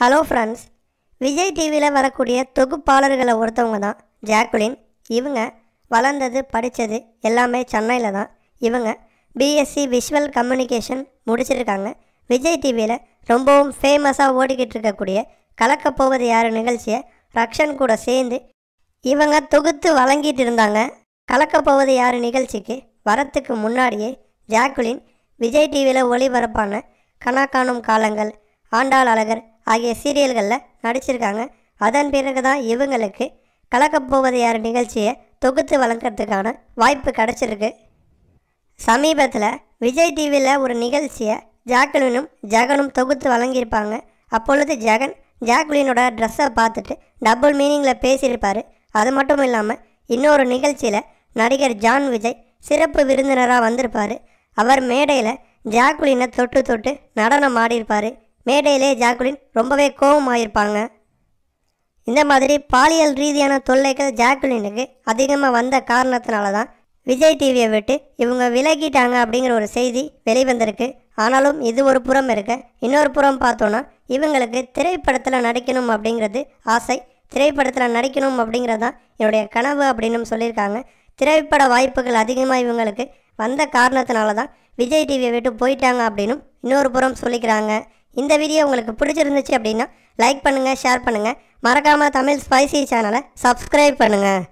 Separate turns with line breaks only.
hello friends Vijay டிவியில் வரக்கூடிய தொகுப்பாளர்களை ஒருத்தவங்க தான் ஜாக்குலின் இவங்க வளர்ந்தது படித்தது எல்லாமே சென்னையில் தான் இவங்க பிஎஸ்சி விஷுவல் கம்யூனிகேஷன் முடிச்சிருக்காங்க விஜய் டிவியில் ரொம்பவும் ஃபேமஸாக ஓடிக்கிட்டு இருக்கக்கூடிய கலக்கப்போவது யார் நிகழ்ச்சியை ரக்ஷன் கூட சேர்ந்து இவங்க தொகுத்து வழங்கிட்டு இருந்தாங்க கலக்கப்போவது யார் நிகழ்ச்சிக்கு வரத்துக்கு முன்னாடியே ஜாக்குலின் விஜய் டிவியில் ஒளிபரப்பான கணா காலங்கள் ஆண்டாள் அழகர் ஆகிய சீரியல்களில் நடிச்சிருக்காங்க அதன் பிறகு தான் இவங்களுக்கு கலக்கப்போவது யார் நிகழ்ச்சியை தொகுத்து வழங்குறதுக்கான வாய்ப்பு கிடச்சிருக்கு சமீபத்தில் விஜய் டிவியில் ஒரு நிகழ்ச்சியை ஜாக்குலினும் ஜெகனும் தொகுத்து வழங்கியிருப்பாங்க அப்பொழுது ஜெகன் ஜாக்குலினோட ட்ரெஸ்ஸை பார்த்துட்டு டபுள் மீனிங்கில் பேசியிருப்பார் அது மட்டும் இல்லாமல் இன்னொரு நிகழ்ச்சியில் நடிகர் ஜான் விஜய் சிறப்பு விருந்தினராக வந்திருப்பார் அவர் மேடையில் ஜாக்குலினை தொட்டு தொட்டு நடனம் ஆடியிருப்பார் மேடையிலே ஜாக்குலின் ரொம்பவே கோபமாயிருப்பாங்க இந்த மாதிரி பாலியல் ரீதியான தொல்லைகள் ஜாக்குலினுக்கு அதிகமாக வந்த காரணத்தினால தான் விஜய் டிவியை விட்டு இவங்க விலகிட்டாங்க அப்படிங்கிற ஒரு செய்தி வெளிவந்திருக்கு ஆனாலும் இது ஒரு புறம் இருக்க இன்னொரு புறம் பார்த்தோன்னா இவங்களுக்கு திரைப்படத்தில் நடிக்கணும் அப்படிங்கிறது ஆசை திரைப்படத்தில் நடிக்கணும் அப்படிங்கிறது தான் என்னுடைய கனவு அப்படின்னு சொல்லியிருக்காங்க திரைப்பட வாய்ப்புகள் அதிகமாக இவங்களுக்கு வந்த காரணத்தினால தான் விஜய் டிவியை விட்டு போயிட்டாங்க அப்படின்னும் இன்னொரு புறம் சொல்லிக்கிறாங்க இந்த வீடியோ உங்களுக்கு பிடிச்சிருந்துச்சு அப்படின்னா லைக் பண்ணுங்கள் ஷேர் பண்ணுங்கள் மறக்காமல் தமிழ் ஸ்பைசி சேனலை சப்ஸ்கிரைப் பண்ணுங்கள்